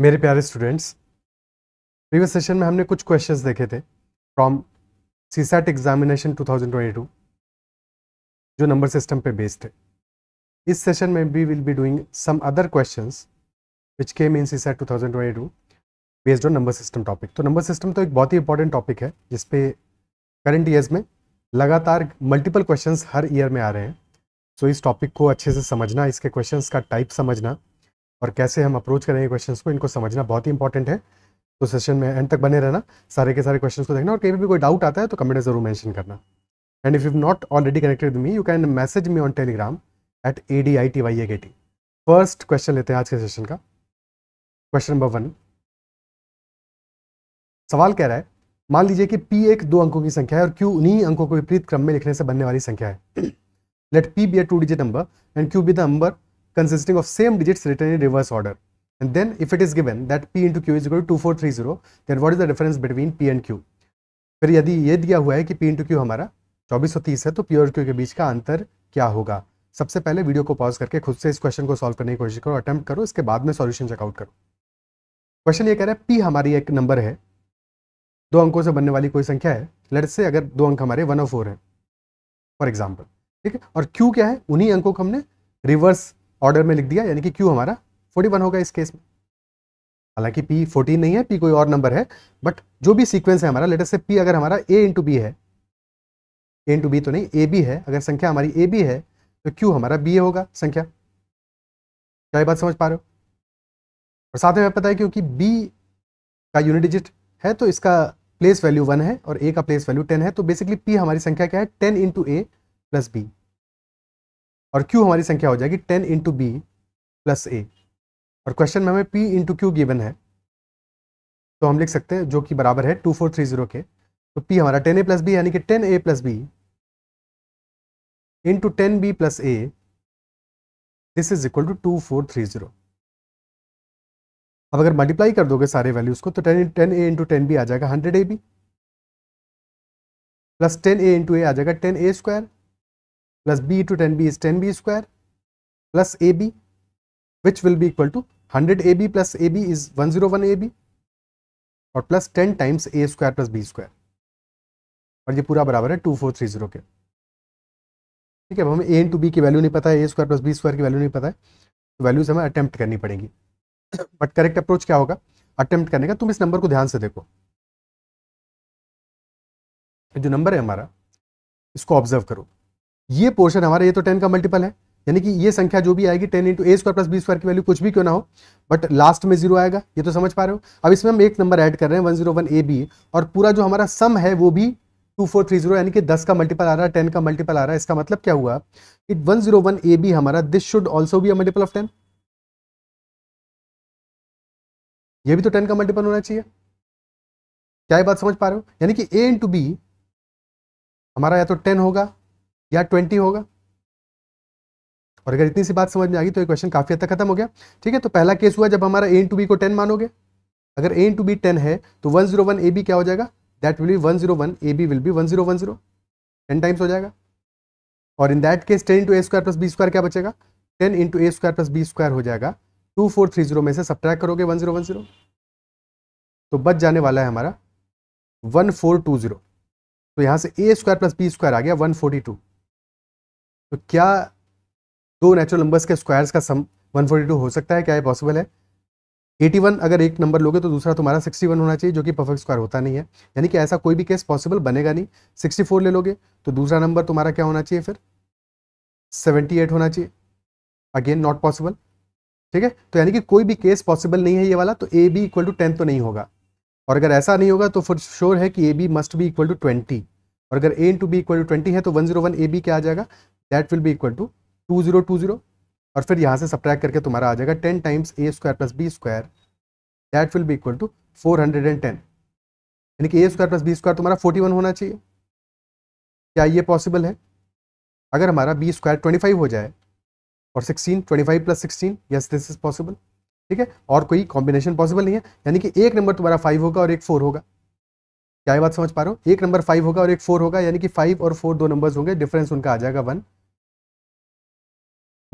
मेरे प्यारे students previous session में हमने कुछ क्वेश्चंस देखे थे फ्रॉम सीसैट एग्जामिनेशन 2022 जो नंबर सिस्टम पे बेस्ड है इस सेशन में we will be doing some other questions which came in CSAT 2022 based on number system topic तो नंबर सिस्टम तो एक बहुत ही इंपॉर्टेंट टॉपिक है जिसपे करेंट ईयर्स में लगातार मल्टीपल क्वेश्चन हर ईयर में आ रहे हैं सो so, इस टॉपिक को अच्छे से समझना इसके क्वेश्चंस का टाइप समझना और कैसे हम अप्रोच करेंगे क्वेश्चंस को इनको समझना बहुत ही इंपॉर्टेंट है तो सेशन में एंड तक बने रहना सारे के सारे क्वेश्चंस को देखना और कहीं भी कोई डाउट आता है तो कमेंट में जरूर मेंशन करना and if you not already connected me you can message me on Telegram at A D I T Y A T first question लेते हैं आज के सेशन का क्वेश्चन नंबर वन सवाल कह रहा है मान लीजिए कि पी एक दो अंकों की संख्या है और क्यू उन्हीं अंकों को विपरीत क्रम में लिखने से बनने वाली संख्या है let P be a two digit number and Q be the number consisting of same digits written in reverse order. And then if it is given that P into Q is equal to 2430, then what is the difference between P and Q? फिर यदि ये दिया हुआ है कि P into Q हमारा 2430 है तो P और Q के बीच का अंतर क्या होगा सबसे पहले वीडियो को पॉज करके खुद से इस क्वेश्चन को सॉल्व करने की कोशिश करो अटेम्प्ट करो इसके बाद में सॉल्यूशन चेकआउट करो क्वेश्चन ये कह रहा है पी हमारी एक नंबर है दो अंकों से बनने वाली कोई संख्या है लड़ से अगर दो अंक हमारे वन और फोर है फॉर एग्जाम्पल ठीक है और क्यू क्या है उन्हीं अंकों को हमने रिवर्स ऑर्डर में लिख दिया यानी कि क्यू हमारा 41 होगा इस केस में हालांकि पी 14 नहीं है पी कोई और नंबर है बट जो भी सीक्वेंस है हमारा लेटर से पी अगर हमारा ए इंटू बी है ए इंटू बी तो नहीं ए बी है अगर संख्या हमारी ए बी है तो क्यू हमारा बी ए होगा संख्या क्या ये बात समझ पा रहे हो और साथ में पता है क्योंकि बी का यूनिट डिजिट है तो इसका प्लेस वैल्यू वन है और ए का प्लेस वैल्यू टेन है तो बेसिकली पी हमारी संख्या क्या है ten into A plus B और क्यू हमारी संख्या हो जाएगी ten into B plus A और क्वेश्चन में हमें पी इंटू क्यू गिवन है तो हम लिख सकते हैं जो कि बराबर है टू फोर थ्री जीरो के तो पी हमारा टेन ए प्लस बी यानी कि ten A plus B into ten B plus A this is equal to two four three zero अब अगर मल्टीप्लाई कर दोगे सारे वैल्यूज को तो ten ten A into ten B आ जाएगा hundred A B plus ten A into A आ जाएगा ten A square plus b to 10b is 10b square plus ab which will be equal to B is plus ab is A B और plus ten times A square plus B square और ये पूरा बराबर है to four three zero के ठीक है अब हमें ए टू बी की वैल्यू नहीं पता है A square plus B square की वैल्यू नहीं पता है तो वैल्यूज हमें अटैम्प्ट करनी पड़ेगी बट करेक्ट अप्रोच क्या होगा अटैम्प्ट करने का तुम इस नंबर को ध्यान से देखो जो नंबर है हमारा इसको ऑब्जर्व करो ये पोर्शन हमारा ये तो टेन का मल्टीपल है यानी कि ये संख्या जो भी आएगी ten into A square plus B square की वैल्यू कुछ भी क्यों ना हो बट लास्ट में जीरो आएगा ये तो समझ पा रहे हो अब इसमें हम एक नंबर ऐड कर रहे हैं one zero one A B और पूरा जो हमारा सम है वो भी टू फोर थ्री जीरो यानी कि दस का मल्टीपल आ रहा है टेन का मल्टीपल आ रहा है इसका मतलब क्या हुआ it one zero one A B हमारा this should also be a multiple of ten ये भी तो टेन का मल्टीपल होना चाहिए क्या ये बात समझ पा रहे हो यानी कि ए इंटू बी हमारा या तो टेन होगा या ट्वेंटी होगा और अगर इतनी सी बात समझ में आ गई तो ये क्वेश्चन काफ़ी हद तक खत्म हो गया ठीक है तो पहला केस हुआ जब हमारा ए इन टू बी को टेन मानोगे अगर A into B ten है तो one zero one A B क्या हो जाएगा that will be one zero one A B will be one zero one zero ten times हो जाएगा और in that case ten into A square plus B square क्या बचेगा ten into A square plus B square हो जाएगा to four three zero में से subtract करोगे वन जीरो वन जीरो तो बच जाने वाला है हमारा वन फोर टू जीरो तो यहाँ से A square plus B square आ गया वन फोर्टी टू तो क्या दो नेचुरल नंबर्स के स्क्वायर्स का सम 142 हो सकता है क्या ये पॉसिबल है 81 अगर एक नंबर लोगे तो दूसरा तुम्हारा 61 होना चाहिए जो कि परफेक्ट स्क्वायर होता नहीं है यानी कि ऐसा कोई भी केस पॉसिबल बनेगा नहीं 64 ले लोगे तो दूसरा नंबर तुम्हारा क्या होना चाहिए फिर 78 होना चाहिए अगेन नॉट पॉसिबल ठीक है तो यानी कि कोई भी केस पॉसिबल नहीं है ये वाला तो A B equal to ten तो नहीं होगा और अगर ऐसा नहीं होगा तो फिर श्योर है कि A B must be equal to twenty और अगर A into B equal to twenty है तो one zero one A B क्या आ जाएगा that will be equal to two zero two zero और फिर यहाँ से सब्ट्रैक करके तुम्हारा आ जाएगा ten times A square plus B square that will be equal to four hundred and ten यानी कि A square plus B square तुम्हारा फोर्टी वन होना चाहिए क्या ये पॉसिबल है अगर हमारा बी स्क्वायर ट्वेंटी फाइव हो जाए और sixteen twenty five plus sixteen yes this is possible ठीक है और कोई कॉम्बिनेशन पॉसिबल नहीं है यानी कि एक नंबर तुम्हारा फाइव होगा और एक फोर होगा क्या बात समझ पा रहे हो एक नंबर फाइव होगा और एक फोर होगा यानी कि फाइव और फोर दो नंबर्स होंगे डिफरेंस उनका आ जाएगा वन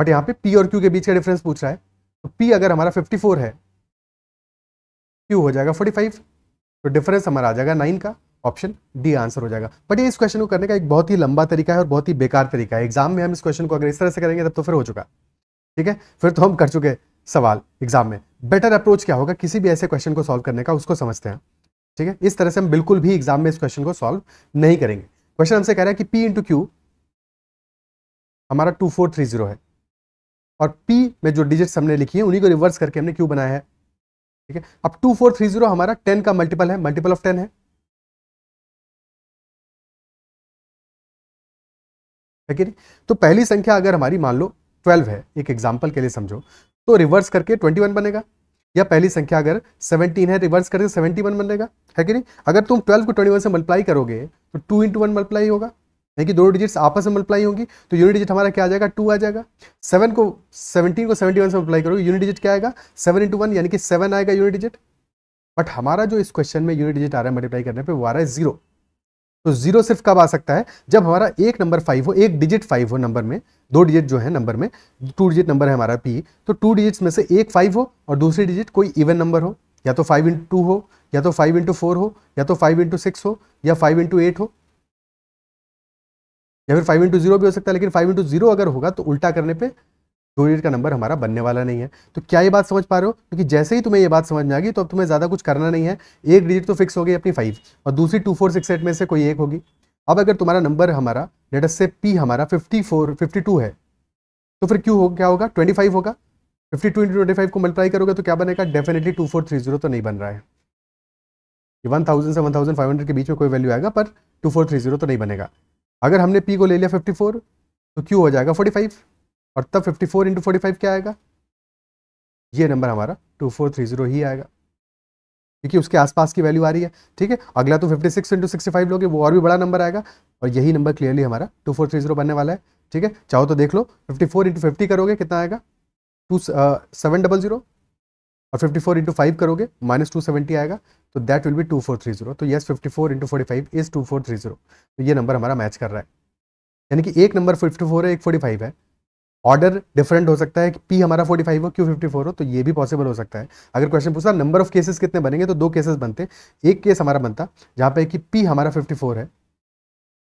बट यहाँ पे पी और क्यू के बीच का डिफरेंस पूछ रहा है तो पी अगर हमारा फिफ्टी फोर है क्यू हो जाएगा फोर्टी फाइव तो डिफरेंस हमारा आ जाएगा नाइन का ऑप्शन डी आंसर हो जाएगा बट ये इस क्वेश्चन को करने का एक बहुत ही लंबा तरीका है और बहुत ही बेकार तरीका है एग्जाम में हम इस क्वेश्चन को अगर इस तरह से करेंगे तब तो फिर हो चुका ठीक है फिर तो हम कर चुके सवाल एग्जाम में बेटर अप्रोच क्या होगा किसी भी ऐसे क्वेश्चन को सॉल्व करने का उसको समझते हैं ठीक है इस तरह से हम बिल्कुल भी एग्जाम में इस क्वेश्चन को सॉल्व नहीं करेंगे क्वेश्चन हमसे कह रहा है कि पी इंटू क्यू हमारा टू फोर थ्री जीरो है और पी में जो डिजिट्स हमने लिखी है उन्हीं को रिवर्स करके हमने क्यू बनाया है ठीक है अब टू फोर थ्री जीरो हमारा टेन का मल्टीपल है मल्टीपल ऑफ टेन है ठीक है तो पहली संख्या अगर हमारी मान लो ट्वेल्व है एक एग्जाम्पल के लिए समझो तो रिवर्स करके ट्वेंटी वन बनेगा या पहली संख्या अगर 17 है तो रिवर्स करके 71 बनेगा है कि नहीं अगर तुम 12 को 21 से मल्टीप्लाई करोगे तो 2 इंटू वन मल्टीप्लाई होगा यानी कि दोनों डिजिट्स आपस में मल्टीप्लाई होंगी तो यूनिट डिजिट हमारा क्या आ जाएगा टू आ जाएगा सेवन को सेवनटीन को सेवेंटी वन से मल्टीप्लाई करोगे यूनिट डिजिट क्या आएगा सेवन इंटू वन यानी कि सेवन आएगा यूनिट डिजिट बट हमारा जो इस क्वेश्चन में यूनिट डिजिट आ रहा है मल्टीप्लाई करने पर वो आ रहा है जीरो तो जीरो सिर्फ कब आ सकता है जब हमारा एक नंबर फाइव हो एक डिजिट फाइव हो नंबर में दो डिजिट जो है नंबर में टू डिजिट नंबर है हमारा पी तो टू डिजिट्स में से एक फाइव हो और दूसरी डिजिट कोई इवन नंबर हो या तो फाइव इंटू टू हो या तो फाइव इंटू फोर हो या तो फाइव इंटू सिक्स हो या फाइव इंटू एट हो या फिर फाइव इंटू जीरो भी हो सकता है लेकिन फाइव इंटू जीरो अगर होगा तो उल्टा करने पर टू डिजिट का नंबर हमारा बनने वाला नहीं है तो क्या ये बात समझ पा रहे हो क्योंकि जैसे ही तुम्हें ये बात समझ में आ गई तो अब तुम्हें ज़्यादा कुछ करना नहीं है एक डिजिट तो फिक्स हो गई अपनी फाइव और दूसरी टू फोर सिक्स एट में से कोई एक होगी अब अगर तुम्हारा नंबर हमारा लेटस से पी हमारा फिफ्टी फोर फिफ्टी टू है तो फिर क्यों हो क्या होगा ट्वेंटी फाइव होगा fifty two into twenty five को मल्टीप्लाई करोगे तो क्या बनेगा definitely two four three zero तो नहीं बन रहा है वन थाउजेंड से वन थाउजेंड फाइव हंड्रेड के बीच में कोई वैल्यू आएगा पर टू फोर थ्री जीरो तो नहीं बनेगा अगर हमने पी को ले लिया फिफ्टी फोर तो क्यों हो जाएगा फोर्टी फाइव और तब 54 फोर इंटू फोर्टी फाइव क्या आएगा ये नंबर हमारा टू फोर थ्री जीरो ही आएगा क्योंकि उसके आसपास की वैल्यू आ रही है ठीक है अगला तो 56 सिक्स इंटू सिक्सटी फाइव लोगे वो और भी बड़ा नंबर आएगा और यही नंबर क्लियरली हमारा टू फोर थ्री जीरो बनने वाला है ठीक है चाहो तो देख लो 54 फोर इंटू फिफ्टी करोगे कितना आएगा टू सेवन डबल जीरो और 54 फोर इंटू फाइव करोगे माइनस टू सेवेंटी आएगा तो that will be two four three zero तो yes fifty four into forty five is two four three zero तो ये नंबर हमारा मैच कर रहा है यानी कि एक नंबर फिफ्टी फोर है एक फोर्टी फाइव है ऑर्डर डिफरेंट हो सकता है कि पी हमारा 45 हो क्यू 54 हो तो ये भी पॉसिबल हो सकता है अगर क्वेश्चन पूछा नंबर ऑफ केसेस कितने बनेंगे तो दो केसेस बनते एक केस हमारा बनता जहाँ पे कि पी हमारा 54 है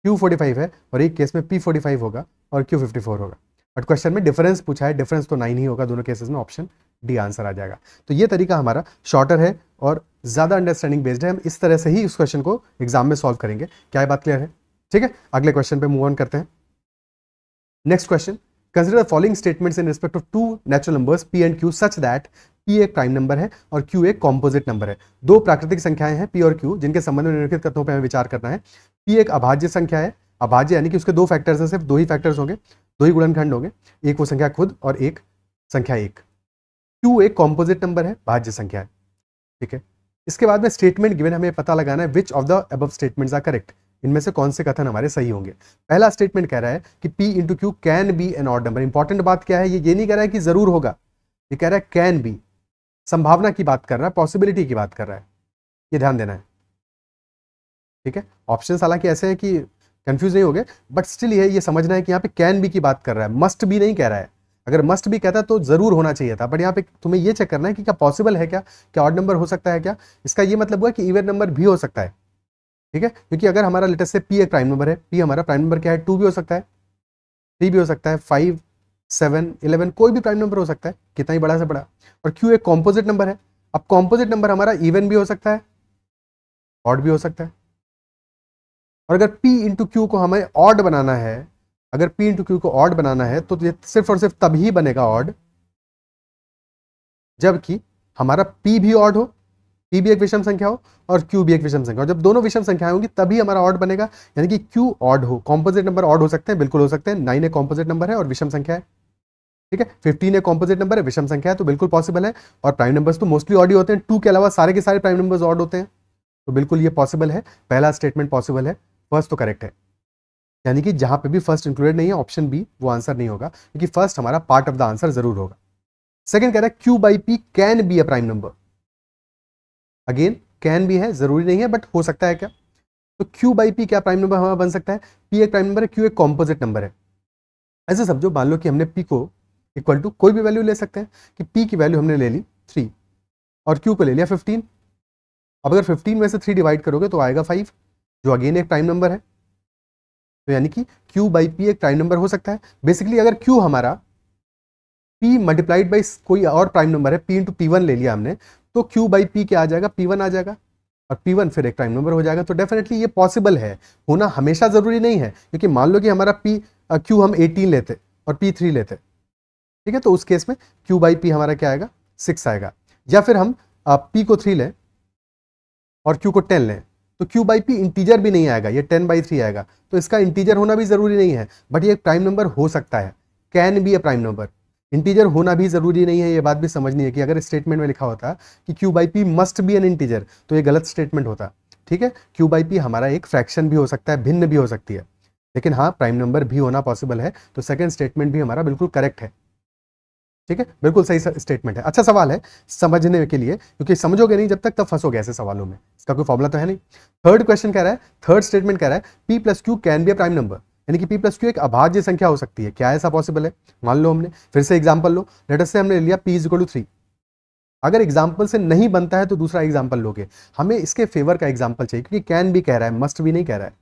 क्यू 45 है और एक केस में पी 45 होगा और क्यू 54 होगा बट क्वेश्चन में डिफरेंस पूछा है डिफरेंस तो नाइन ही होगा दोनों केसेस में ऑप्शन डी आंसर आ जाएगा तो ये तरीका हमारा शॉर्टर है और ज़्यादा अंडरस्टैंडिंग बेस्ड है हम इस तरह से ही इस क्वेश्चन को एग्जाम में सॉल्व करेंगे क्या बात क्लियर है ठीक है अगले क्वेश्चन पर मूव ऑन करते हैं next question consider following statements in respect of two natural numbers P and Q such that P एक प्राइम नंबर है और क्यू एक कॉम्पोजिट नंबर है दो प्राकृतिक संख्याएं हैं पी और क्यू जिनके संबंध में निम्नलिखित तत्वों पर हमें विचार करना है पी एक अभाज्य संख्या है अभाज्य यानी कि उसके दो फैक्टर्स हैं सिर्फ दो ही फैक्टर्स होंगे दो ही गुणनखंड होंगे एक वो संख्या खुद और एक संख्या एक क्यू एक कॉम्पोजिट नंबर है भाज्य संख्या है ठीक है इसके बाद में स्टेटमेंट गिवन हमें पता लगाना है विच ऑफ द अब स्टेटमेंट्स आर करेक्ट इनमें से कौन से कथन हमारे सही होंगे पहला स्टेटमेंट कह रहा है कि P into Q can be an odd number important बात क्या है ये ये नहीं कह रहा है कि जरूर होगा ये कह रहा है कैन बी संभावना की बात कर रहा है पॉसिबिलिटी की बात कर रहा है ये ध्यान देना है ठीक है ऑप्शन हालांकि ऐसे है कि कंफ्यूज नहीं हो गए बट स्टिल ये ये समझना है कि यहाँ पे कैन बी की बात कर रहा है मस्ट भी नहीं कह रहा है अगर मस्ट भी कहता तो जरूर होना चाहिए था बट यहाँ पे तुम्हें ये चेक करना है कि क्या पॉसिबल है क्या क्या ऑड नंबर हो सकता है क्या इसका ये मतलब हुआ कि इवन नंबर भी हो सकता है ठीक है क्योंकि अगर हमारा लेटेस्ट से पी एक प्राइम नंबर है पी हमारा प्राइम नंबर क्या है टू भी हो सकता है थ्री भी हो सकता है फाइव सेवन इलेवन कोई भी प्राइम नंबर हो सकता है कितना ही बड़ा से बड़ा और क्यू एक कॉम्पोजिट नंबर है अब कॉम्पोजिट नंबर हमारा इवन भी हो सकता है ऑड भी हो सकता है और अगर पी इंटू क्यू को हमें ऑड बनाना है अगर पी इंटू क्यू को ऑड बनाना है तो ये सिर्फ और सिर्फ तभी बनेगा ऑड जबकि हमारा पी भी ऑड हो पी e भी एक विषम संख्या हो और क्यू भी एक विषम संख्या हो जब दोनों विषम संख्याएं होंगी तभी हमारा ऑड बनेगा यानी कि क्यू ऑड हो कॉम्पोजिट नंबर ऑड हो सकते हैं बिल्कुल हो सकते हैं नाइन एक कॉम्पोजिट नंबर है और विषम संख्या है ठीक है फिफ्टीन एक कॉम्पोजिट नंबर है विषम संख्या है तो बिल्कुल पॉसिबल है और प्राइम नंबर्स तो मोस्टली ऑड ही होते हैं टू के अलावा सारे के सारे प्राइम नंबर्स ऑड होते हैं तो बिल्कुल ये पॉसिबल है पहला स्टेटमेंट पॉसिबल है फर्स्ट तो करेक्ट है यानी कि जहां पे भी फर्स्ट इंक्लूडेड नहीं है ऑप्शन बी वो आंसर नहीं होगा क्योंकि फर्स्ट हमारा पार्ट ऑफ द आंसर जरूर होगा सेकंड कह रहा है Q by P can be a prime number again can भी है ज़रूरी नहीं है बट हो सकता है क्या तो क्यू बाई पी क्या प्राइम नंबर हमारा बन सकता है पी एक प्राइम नंबर है क्यू एक कॉम्पोजिट नंबर है ऐसे सब जो मान लो कि हमने पी को इक्वल टू कोई भी वैल्यू ले सकते हैं कि पी की वैल्यू हमने ले ली थ्री और क्यू को ले लिया फिफ्टीन अब अगर फिफ्टीन में से थ्री डिवाइड करोगे तो आएगा फाइव जो अगेन एक प्राइम नंबर है तो यानी कि q बाई पी एक प्राइम नंबर हो सकता है बेसिकली अगर q हमारा p मल्टीप्लाइड बाई कोई और प्राइम नंबर है p इंटू पी वन ले लिया हमने तो क्यू बाई पी क्या आ जाएगा पी वन आ जाएगा और पी वन फिर एक प्राइम नंबर हो जाएगा तो डेफिनेटली ये पॉसिबल है होना हमेशा ज़रूरी नहीं है क्योंकि मान लो कि हमारा पी क्यू हम एटीन लेते और पी थ्री लेते ठीक है तो उस केस में क्यू बाई पी हमारा क्या आएगा सिक्स आएगा या फिर हम पी को थ्री लें और क्यू को टेन लें तो क्यू बाई पी इंटीजर भी नहीं आएगा ये टेन बाई थ्री आएगा तो इसका इंटीजर होना भी ज़रूरी नहीं है बट ये प्राइम नंबर हो सकता है can be a prime number integer होना भी जरूरी नहीं है ये बात भी समझनी है कि अगर स्टेटमेंट में लिखा होता कि Q by P must be an integer तो ये गलत स्टेटमेंट होता ठीक है क्यू बाई पी हमारा एक फ्रैक्शन भी हो सकता है भिन्न भी हो सकती है लेकिन हाँ प्राइम नंबर भी होना पॉसिबल है तो सेकेंड स्टेटमेंट भी हमारा बिल्कुल करेक्ट है ठीक है बिल्कुल सही स्टेटमेंट है अच्छा सवाल है समझने के लिए क्योंकि समझोगे नहीं जब तक तब फंसोगे ऐसे सवालों में इसका कोई फॉर्मुला तो है नहीं थर्ड क्वेश्चन कह रहा है थर्ड स्टेटमेंट कह रहा है P plus Q can be a prime number यानी कि पी प्लस क्यू एक अभाज्य संख्या हो सकती है क्या ऐसा पॉसिबल है मान लो हमने फिर से एग्जाम्पल लो लेटर से हमने लिया P is equal to three अगर एग्जाम्पल से नहीं बनता है तो दूसरा एग्जाम्पल लोगे हमें इसके फेवर का एग्जाम्पल चाहिए क्योंकि कैन भी कह रहा है मस्ट भी नहीं कह रहा है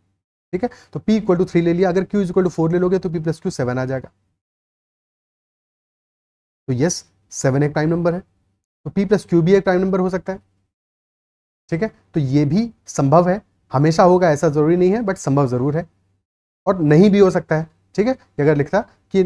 ठीक है तो पी इक्वल टू थ्री ले लिया अगर क्यू इक्वल टू फोर ले लोगे तो पी प्लस क्यू सेवन आ जाएगा तो यस सेवन एक प्राइम नंबर है तो पी प्लस क्यू भी एक प्राइम नंबर हो सकता है ठीक है तो ये भी संभव है हमेशा होगा ऐसा जरूरी नहीं है बट संभव जरूर है और नहीं भी हो सकता है ठीक है अगर लिखता कि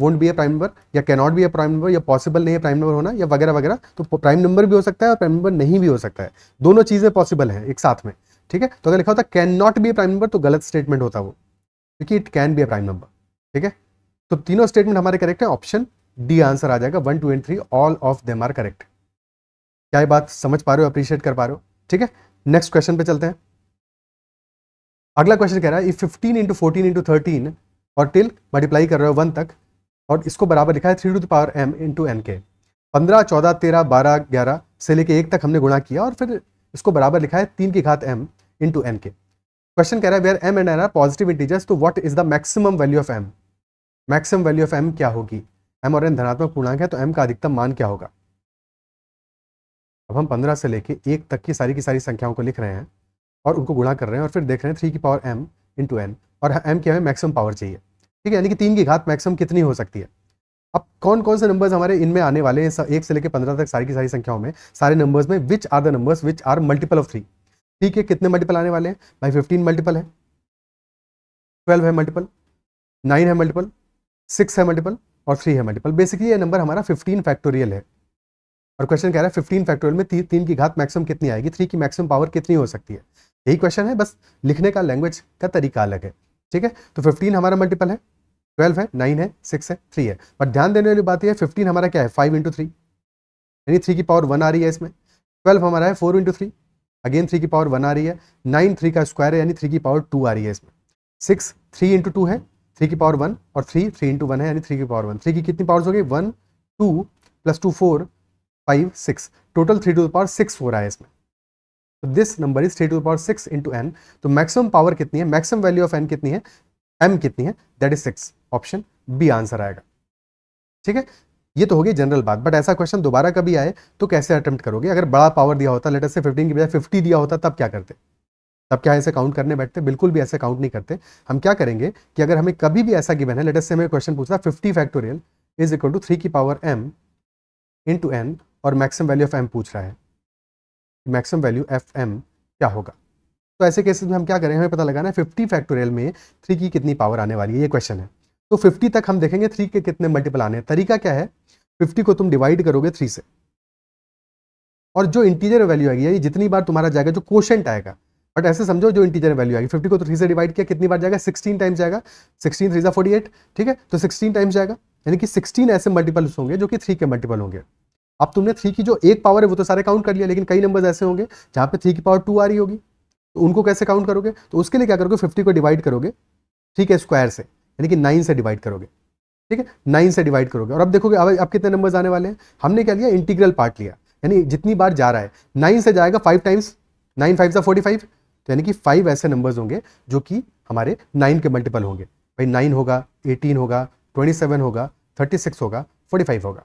won't be a prime number या cannot be a prime number या पॉसिबल नहीं है प्राइम नंबर होना या वगैरह वगैरह तो प्राइम नंबर भी हो सकता है और प्राइम नंबर नहीं भी हो सकता है दोनों चीज़ें पॉसिबल है एक साथ में ठीक है तो अगर लिखा होता can not be a prime number तो गलत स्टेटमेंट होता वो क्योंकि it can be a prime number ठीक है तो तीनों स्टेटमेंट हमारे करेक्ट है ऑप्शन डी आंसर आ जाएगा one two and three all of them are correct क्या ये बात समझ पा रहे हो अप्रिशिएट कर पा रहे हो ठीक है नेक्स्ट क्वेश्चन पे चलते हैं अगला क्वेश्चन कह रहा है fifteen into fourteen into thirteen और टिल मल्टीप्लाई कर रहे हो वन तक और इसको बराबर लिखा है three to the power M into N के पंद्रह चौदह तेरह बारह ग्यारह से लेके एक तक हमने गुणा किया और फिर इसको बराबर लिखा है तीन की घात एम इंटू एन के क्वेश्चन कह रहा है where M and N are positive integers तो what is the maximum value of M maximum value of M क्या होगी एम और एन धनात्मक पूर्णांक है तो एम का अधिकतम मान क्या होगा अब हम पंद्रह से लेके एक तक की सारी की सारी संख्याओं को लिख रहे हैं और उनको गुणा कर रहे हैं और फिर देख रहे हैं थ्री की पावर एम इंटू एन और एम की हमें मैक्सिमम पावर चाहिए ठीक है यानी कि तीन की घात मैक्सिमम कितनी हो सकती है अब कौन कौन से नंबर्स हमारे इनमें आने वाले हैं एक से लेकर पंद्रह तक सारी की सारी संख्याओं में सारे नंबर्स में which are the numbers which are multiple of three ठीक है कितने मल्टीपल आने वाले हैं भाई फिफ्टीन मल्टीपल है ट्वेल्व है मल्टीपल नाइन है मल्टीपल सिक्स है मल्टीपल और थ्री है मल्टीपल बेसिकली ये नंबर हमारा फिफ्टीन फैक्टोरियल है और क्वेश्चन कह रहा है फिफ्टीन फैक्टोरियल में ती, तीन की घात मैक्सिमम कितनी आएगी थ्री की मैक्सिमम पावर कितनी हो सकती है यही क्वेश्चन है बस लिखने का लैंग्वेज का तरीका अलग है ठीक है तो फिफ्टीन हमारा मल्टीपल है ट्वेल्व है नाइन है सिक्स है थ्री है बट ध्यान देने वाली बात यह फिफ्टीन हमारा क्या है फाइव इंटू थ्री यानी थ्री की पावर वन आ रही है इसमें ट्वेल्व हमारा है four into three again three की पावर वन आ रही है नाइन थ्री का स्क्वायर है यानी थ्री की पावर टू आ रही है इसमें सिक्स थ्री इंटू टू है थ्री की पावर वन और थ्री थ्री इंटू वन है यानी थ्री की पावर वन थ्री की कितनी पावर्स हो गई one two plus two four five six total three to the power six four आया इसमें तो this number is three to power six into N तो मैक्सिमम पावर कितनी है मैक्सिमम वैल्यू ऑफ एन कितनी है एम कितनी है that is six option B answer आएगा ठीक है ये तो होगी जनरल बात बट ऐसा क्वेश्चन दोबारा कभी आए तो कैसे अटेम्प्ट करोगे अगर बड़ा पावर दिया होता लेटर से फिफ्टीन की बजाय फिफ्टी दिया होता तब क्या करते तब क्या ऐसे काउंट करने बैठते बिल्कुल भी ऐसे काउंट नहीं करते हम क्या करेंगे कि अगर हमें कभी भी ऐसा गिवन है लेटर से हमें क्वेश्चन पूछता fifty factorial is equal to three की पावर एम इंटू एन और मैक्सिमम वैल्यू ऑफ एम पूछ रहा है मैक्सिमम वैल्यू एफ एम क्या होगा तो ऐसे केसेस में हम क्या करें हमें पता लगाना है फिफ्टी फैक्टोरियल में थ्री की कितनी पावर आने वाली है ये क्वेश्चन है तो फिफ्टी तक हम देखेंगे थ्री के कितने मल्टीपल आने हैं तरीका क्या है फिफ्टी को तुम डिवाइड करोगे थ्री से और जो इंटीजर वैल्यू आएगी ये जितनी बार तुम्हारा जाएगा जो क्वेश्चन आएगा बट ऐसे समझो जो इंटीजर वैल्यू आएगी फिफ्टी को तो थ्री से डिवाइड किया कितनी बार जाएगा सिक्सटीन टाइम्स जाएगा सिक्सटीन थ्री जा फोर्टी एट ठीक है तो सिक्सटीन टाइम्स जाएगा यानी कि सिक्सटीन ऐसे मल्टीपल्स होंगे जो कि थ्री के मल्टीपल होंगे अब तुमने थ्री की जो एक पावर है वो तो सारे काउंट कर लिया लेकिन कई नंबर्स ऐसे होंगे जहाँ पे थ्री की पावर टू आ रही होगी तो उनको कैसे काउंट करोगे तो उसके लिए क्या करोगे फिफ्टी को डिवाइड करोगे ठीक है स्क्वायर से यानी कि नाइन से डिवाइड करोगे ठीक है नाइन से डिवाइड करोगे और अब देखोगे अब अब कितने नंबर्स आने वाले हैं हमने क्या लिया इंटीग्रल पार्ट लिया यानी जितनी बार जा रहा है नाइन से जाएगा फाइव टाइम्स नाइन फाइव सा फोर्टी फाइव तो यानी कि फाइव ऐसे नंबर्स होंगे जो कि हमारे नाइन के मल्टीपल होंगे भाई नाइन होगा एटीन होगा ट्वेंटी सेवन होगा थर्टी सिक्स होगा फोर्टी फाइव होगा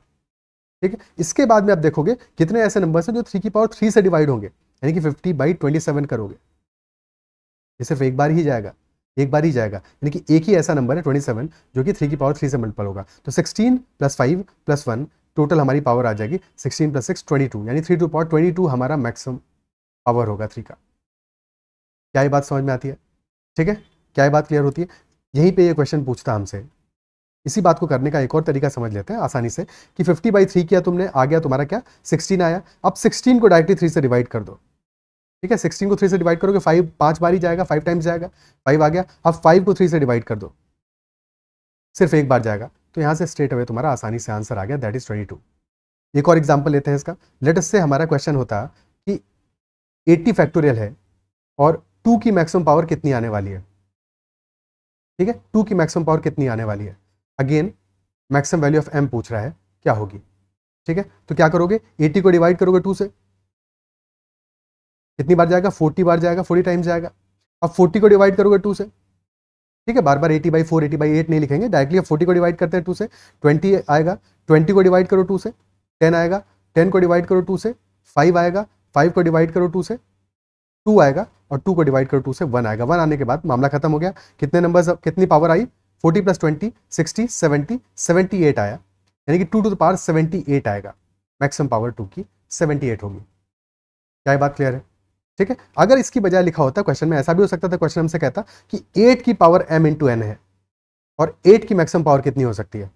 ठीक है इसके बाद में आप देखोगे कितने ऐसे नंबर्स हैं जो थ्री की पावर थ्री से डिवाइड होंगे यानी कि फिफ्टी बाई ट्वेंटी सेवन करोगे ये सिर्फ एक बार ही जाएगा एक बार ही जाएगा यानी कि एक ही ऐसा नंबर है ट्वेंटी सेवन जो कि थ्री की पावर थ्री से मल्टीपल होगा तो sixteen plus five plus one total हमारी पावर आ जाएगी sixteen plus six twenty two यानी three to power twenty two हमारा मैक्सिमम पावर होगा थ्री का क्या ये बात समझ में आती है ठीक है क्या ये बात क्लियर होती है यहीं पे ये क्वेश्चन पूछता हमसे इसी बात को करने का एक और तरीका समझ लेते हैं आसानी से कि 50 बाई थ्री किया तुमने आ गया तुम्हारा क्या 16 आया अब 16 को डायरेक्टली थ्री से डिवाइड कर दो ठीक है 16 को थ्री से डिवाइड करोगे फाइव पांच बार ही जाएगा फाइव टाइम्स जाएगा फाइव आ गया अब फाइव को थ्री से डिवाइड कर दो सिर्फ एक बार जाएगा तो यहाँ से स्ट्रेट अवे तुम्हारा आसानी से आंसर आ गया दैट इज ट्वेंटी एक और एग्जाम्पल लेते हैं इसका लेटस से हमारा क्वेश्चन होता कि एट्टी फैक्टोरियल है और टू की मैक्सिमम पावर कितनी आने वाली है ठीक है टू की मैक्सिमम पावर कितनी आने वाली है again maximum value of M पूछ रहा है क्या होगी ठीक है तो क्या करोगे एटी को डिवाइड करोगे टू से कितनी बार जाएगा फोर्टी बार जाएगा फोर्टी टाइम्स जाएगा अब फोर्टी को डिवाइड करोगे टू से ठीक है बार बार eighty by four eighty by eight नहीं लिखेंगे डायरेक्टली अब फोर्टी को डिवाइड करते हैं टू से ट्वेंटी आएगा ट्वेंटी को डिवाइड करो टू से टेन आएगा टेन को डिवाइड करो टू से फाइव आएगा फाइव को डिवाइड करो टू से टू आएगा और टू को डिवाइड करो टू से वन आएगा वन आने के बाद मामला खत्म हो गया कितने नंबर्स कितनी पावर आई forty plus twenty sixty seventy seventy eight आया यानी कि two to the power seventy eight आएगा मैक्सिमम पावर टू की सेवेंटी एट होगी क्या ये बात क्लियर है ठीक है अगर इसकी बजाय लिखा होता क्वेश्चन में ऐसा भी हो सकता था क्वेश्चन हमसे कहता कि एट की पावर एम इंटू एन है और एट की मैक्सिमम पावर कितनी हो सकती है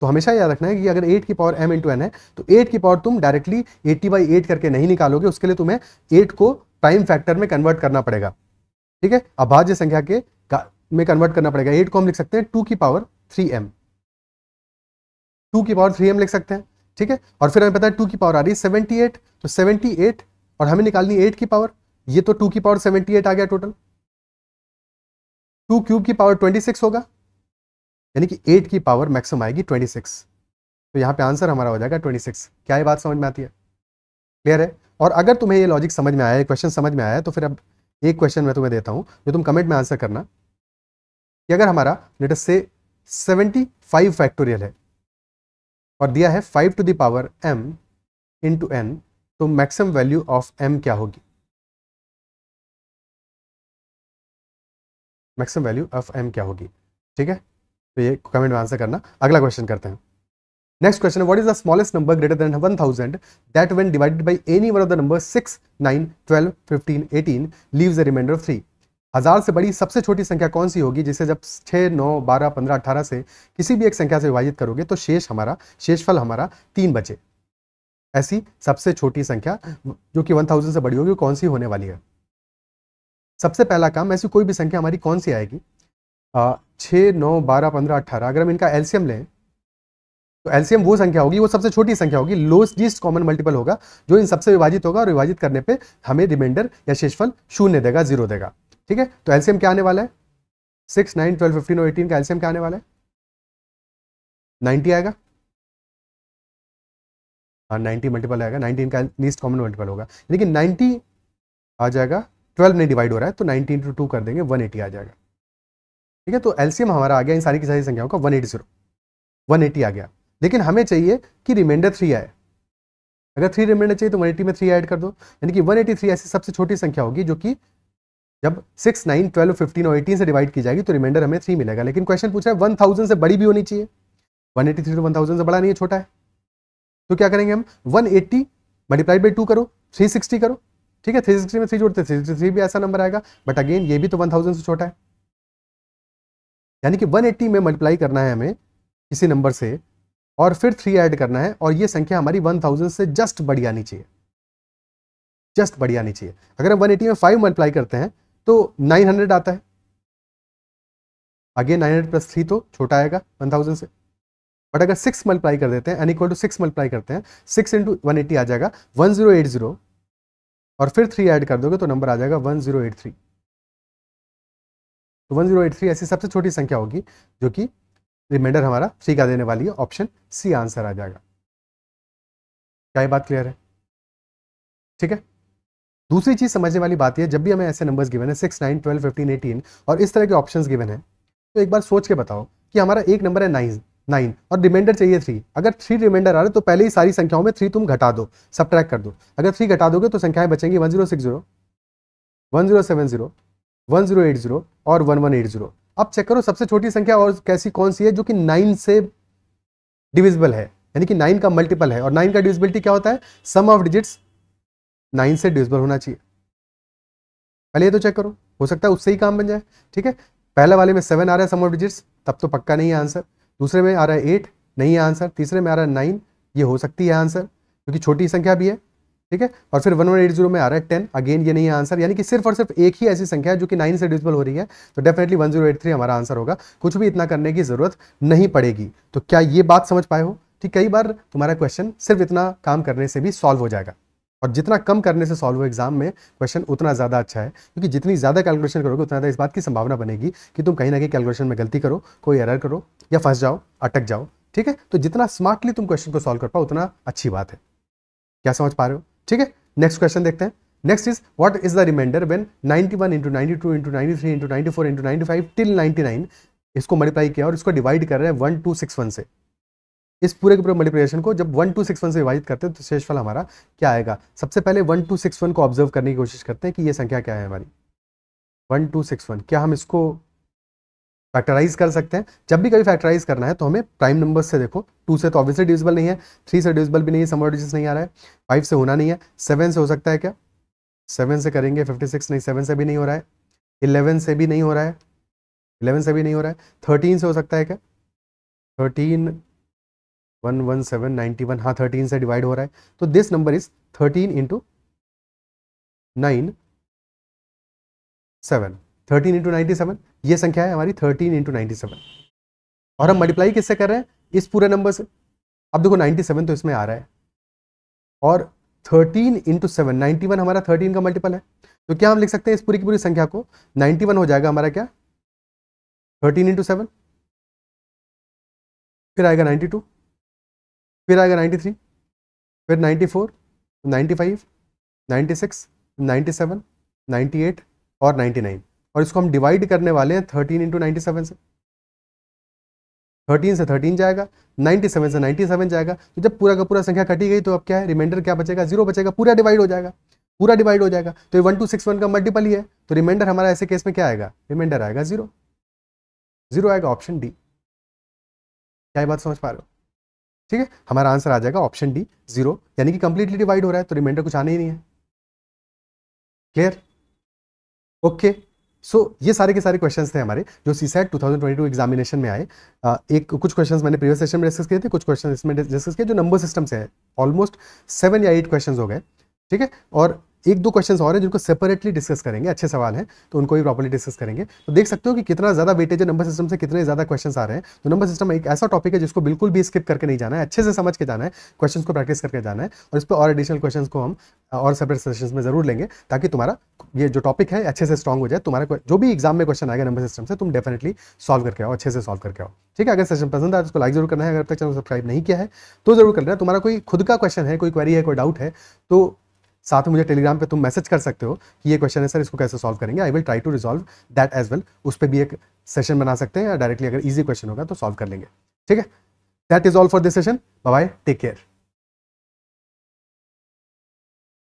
तो हमेशा याद रखना है कि अगर एट की पावर एम इंटू एन है तो एट की पावर तुम डायरेक्टली एट्टी बाई एट करके नहीं निकालोगे उसके लिए तुम्हें एट को प्राइम फैक्टर में कन्वर्ट करना पड़ेगा ठीक है अभाज्य संख्या के में कन्वर्ट करना पड़ेगा एट को हम लिख सकते हैं टू की पावर थ्री एम टू की पावर थ्री एम लिख सकते हैं ठीक है और फिर हमें पता है टू की पावर आ रही है सेवेंटी एट तो सेवेंटी एट और हमें निकालनी एट की पावर ये तो टू की पावर सेवेंटी एट आ गया टोटल टू क्यूब की पावर ट्वेंटी सिक्स होगा यानी कि एट की पावर मैक्सिमम आएगी ट्वेंटी सिक्स तो यहाँ पे आंसर हमारा हो जाएगा ट्वेंटी सिक्स क्या ये बात समझ में आती है क्लियर है और अगर तुम्हें ये लॉजिक समझ में आया क्वेश्चन समझ में आया तो फिर अब एक क्वेश्चन मैं तुम्हें देता हूं जो तुम कमेंट में आंसर करना कि अगर हमारा लेटस से 75 फैक्टोरियल है और दिया है 5 to the power m into N तो मैक्सिमम वैल्यू ऑफ m क्या होगी मैक्सिमम वैल्यू ऑफ m क्या होगी ठीक है तो ये कमेंट में आंसर करना अगला क्वेश्चन करते हैं Next question, what is the smallest number greater than 1000 that when divided by any one of the numbers 6, 9, 12, 15, 18 leaves a remainder of 3? हज़ार से बड़ी सबसे छोटी संख्या कौन सी होगी जिसे जब 6, नौ बारह पंद्रह 18 से किसी भी एक संख्या से विभाजित करोगे तो शेष हमारा शेषफल हमारा तीन बचे ऐसी सबसे छोटी संख्या जो कि 1000 से बड़ी होगी कौन सी होने वाली है सबसे पहला काम ऐसी कोई भी संख्या हमारी कौन सी आएगी छः नौ बारह पंद्रह अट्ठारह अगर हम इनका एल्सियम लें तो एलसीएम वो संख्या होगी वो सबसे छोटी संख्या होगी लोस्ट लीस्ट कॉमन मल्टीपल होगा जो इन सबसे विभाजित होगा और विभाजित करने पे हमें रिमाइंडर या शेषफल शून्य देगा जीरो देगा ठीक है तो एलसीएम क्या आने वाला है सिक्स नाइन ट्वेल्व फिफ्टीन और एटीन का एलसीएम क्या आने वाला है नाइनटी आएगा हाँ नाइन्टी मल्टीपल आएगा नाइनटीन का लीस्ट कॉमन मल्टीपल होगा लेकिन नाइन्टी आ जाएगा ट्वेल्व नहीं डिवाइड हो रहा है तो नाइनटीन टू टू कर देंगे वन एटी आ जाएगा ठीक है तो एलसीएम हमारा आ गया इन सारी की सारी संख्याओं का one eighty zero one eighty आ गया लेकिन हमें चाहिए कि रिमाइंडर थ्री आए अगर थ्री रिमाइंडर चाहिए तो वन में थ्री ऐड कर दो यानी कि वन ऐसी सबसे छोटी संख्या होगी जो कि जब सिक्स नाइन ट्वेल्व फिफ्टीन और एटीन से डिवाइड की जाएगी तो रिमाइंडर हमें थ्री मिलेगा लेकिन क्वेश्चन पूछा है वन थाउजेंड से बड़ी भी होनी चाहिए वन एटी थ्री तो थाउजेंड से बड़ा नहीं है छोटा है तो क्या करेंगे हम one eighty multiplied by two करो थ्री सिक्सटी करो ठीक है थ्री सिक्सटी में थ्री जोड़ते थ्री सिक्सटी थ्री भी ऐसा नंबर आएगा बट अगेन ये भी तो 1000 से छोटा है यानी कि 180 में मल्टीप्लाई करना है हमें किसी नंबर से और फिर थ्री ऐड करना है और ये संख्या हमारी वन थाउजेंड से जस्ट बढ़िया आनी चाहिए जस्ट बढ़िया आनी चाहिए अगर हम वन एटी में फाइव मल्टीप्लाई करते हैं तो नाइन हंड्रेड आता है again nine hundred plus three तो छोटा आएगा वन थाउजेंड से बट अगर सिक्स मल्टीप्लाई कर देते हैं N equal to six multiply करते हैं सिक्स इंटू वन एटी आ जाएगा वन जीरो एट जीरो और फिर थ्री ऐड कर दोगे तो नंबर आ जाएगा वन जीरो एट थ्री तो वन जीरो एट थ्री ऐसी सबसे छोटी संख्या होगी जो कि रिमाइंडर हमारा फ्री का देने वाली है ऑप्शन सी आंसर आ जाएगा क्या ये बात क्लियर है ठीक है दूसरी चीज समझने वाली बात है जब भी हमें ऐसे नंबर्स गिवन है six nine twelve fifteen eighteen और इस तरह के ऑप्शन गिवन है तो एक बार सोच के बताओ कि हमारा एक नंबर है नाइन नाइन और रिमाइंडर चाहिए थ्री अगर थ्री रिमाइंडर आ रहे तो पहले ही सारी संख्याओं में थ्री तुम घटा दो सब कर दो अगर थ्री घटा दोगे तो संख्याएं बचेंगी one zero six zero one zero seven zero one zero eight zero और वन वन एट जीरो अब चेक करो सबसे छोटी संख्या और कैसी कौन सी है जो कि नाइन से डिविजिबल है यानी कि नाइन का मल्टीपल है और नाइन का डिविजिबिलिटी क्या होता है सम ऑफ डिजिट्स नाइन से डिविजिबल होना चाहिए पहले ये तो चेक करो हो सकता है उससे ही काम बन जाए ठीक है पहले वाले में सेवन आ रहा है सम ऑफ डिजिट्स तब तो पक्का नहीं है आंसर दूसरे में आ रहा है एट नहीं है आंसर तीसरे में आ रहा है नाइन ये हो सकती है आंसर क्योंकि छोटी संख्या भी है ठीक है और फिर वन वन एट जीरो में आ रहा है टेन अगेन ये नहीं है आंसर यानी कि सिर्फ और सिर्फ एक ही ऐसी संख्या है जो कि नाइन से डिजिबल हो रही है तो definitely one zero eight three हमारा आंसर होगा कुछ भी इतना करने की ज़रूरत नहीं पड़ेगी तो क्या ये बात समझ पाए हो ठीक कई बार तुम्हारा क्वेश्चन सिर्फ इतना काम करने से भी सॉल्व हो जाएगा और जितना कम करने से सॉल्व हो एग्जाम में क्वेश्चन उतना ज़्यादा अच्छा है क्योंकि जितनी ज़्यादा कैलकुलेशन करोगे उतना ज़्यादा इस बात की संभावना बनेगी कि तुम कहीं ना कहीं कैलकुलेशन में गलती करो कोई एरर करो या फंस जाओ अटक जाओ ठीक है तो जितना स्मार्टली तुम क्वेश्चन को सॉल्व कर पाओ उतना अच्छी बात है क्या समझ पा रहे हो ठीक है नेक्स्ट क्वेश्चन देखते हैं next is what is the remainder when 91 one into ninety two into ninety three into ninety four into ninety five till ninety nine इसको मल्टीप्लाई किया और इसको डिवाइड कर रहे हैं वन टू सिक्स वन से इस पूरे के पूरे मल्टीप्लिकेशन को जब वन टू सिक्स वन से विभाजित करते हैं तो शेषफल हमारा क्या आएगा सबसे पहले वन टू सिक्स वन को ऑब्जर्व करने की कोशिश करते हैं कि ये संख्या क्या है हमारी वन टू सिक्स वन क्या हम इसको फैक्टराइज कर सकते हैं जब भी कभी फैक्टराइज करना है तो हमें प्राइम नंबर से देखो टू से तो ऑब्वियसली डिविजिबल नहीं है थ्री से डिविजिबल भी नहीं है समर डिजिट नहीं आ रहा है फाइव से होना नहीं है सेवन से हो सकता है क्या सेवन से करेंगे फिफ्टी सिक्स नहीं सेवन से भी नहीं हो रहा है इलेवन से भी नहीं हो रहा है इलेवन से भी नहीं हो रहा है थर्टीन से हो सकता है क्या thirteen one one seven ninety one हाँ थर्टीन से डिवाइड हो रहा है तो this number is thirteen into nine seven thirteen into ninety seven ये संख्या है हमारी थर्टीन इंटू नाइनटी सेवन और हम मल्टीप्लाई किससे कर रहे हैं इस पूरे नंबर से अब देखो नाइन्टी सेवन तो इसमें आ रहा है और thirteen into seven ninety one हमारा थर्टीन का मल्टीपल है तो क्या हम लिख सकते हैं इस पूरी की पूरी संख्या को नाइन्टी वन हो जाएगा हमारा क्या थर्टीन इंटू सेवन फिर आएगा नाइन्टी टू फिर आएगा नाइन्टी थ्री फिर ninety four ninety five ninety six ninety seven ninety eight और नाइन्टी नाइन और इसको हम डिवाइड करने वाले हैं थर्टीन इंटू नाइनटी सेवन से थर्टीन से थर्टीन जाएगा नाइनटी सेवन से नाइनटी सेवन जाएगा तो जब पूरा का पूरा संख्या कटी गई तो अब क्या है रिमाइंडर क्या बचेगा जीरो बचेगा पूरा डिवाइड हो जाएगा पूरा डिवाइड हो जाएगा तो ये वन टू सिक्स वन का मल्टीपल ही है तो रिमाइंडर हमारा ऐसे केस में क्या आएगा रिमाइंडर आएगा जीरो जीरो आएगा ऑप्शन डी क्या बात समझ पा रहे हो ठीक है हमारा आंसर आ जाएगा ऑप्शन डी जीरो यानी कि कंप्लीटली डिवाइड हो रहा है तो रिमाइंडर कुछ आने ही नहीं है clear okay okay. So so, ये सारे के सारे क्वेश्चंस थे हमारे जो सी सैट टू एग्जामिनेशन में आए एक कुछ क्वेश्चंस मैंने प्रीवियस सेशन में डिस्कस किए थे कुछ क्वेश्चन इसमें डिस्कस किए जो नंबर सिस्टम से है ऑलमोस्ट सेवन या एट क्वेश्चन हो गए ठीक है और एक दो क्वेश्चंस और हैं जिनको सेपरेटली डिस्कस करेंगे अच्छे सवाल हैं तो उनको भी प्रॉपरली डिस्कस करेंगे तो देख सकते हो कि कितना ज़्यादा वेटेज है नंबर सिस्टम से कितने ज़्यादा क्वेश्चन आ रहे हैं तो नंबर सिस्टम एक ऐसा टॉपिक है जिसको बिल्कुल भी स्किप करके नहीं जाना है अच्छे से समझ के जाना है क्वेश्चन को प्रैक्टिस करके जाना है और इस पर और एडिशनल क्वेश्चन को हम और सेपरेट सेशन में जरूर लेंगे ताकि तुम्हारा ये जो टॉपिक है अच्छे से स्ट्रॉग हो जाए तुम्हारा जो भी एग्जाम में क्वेश्चन आएगा नंबर सिस्टम से तुम डेफिनेटली सॉल्व करके आओ अच्छे से सॉल्व करके आओ ठीक है अगर सेशन पसंद आए तो उसको लाइक जरूर करना है अगर तक चैनल सब्सक्राइब नहीं किया है तो जरूर कर लेना तुम्हारा कोई खुद का क्वेश्चन है कोई क्वेरी है कोई डाउट है तो साथ में मुझे टेलीग्राम पे तुम मैसेज कर सकते हो कि ये क्वेश्चन है सर इसको कैसे सॉल्व करेंगे I will try to resolve that as well उस पर भी एक सेशन बना सकते हैं या डायरेक्टली अगर ईजी क्वेश्चन होगा तो सॉल्व कर लेंगे ठीक है that is all for this session bye take care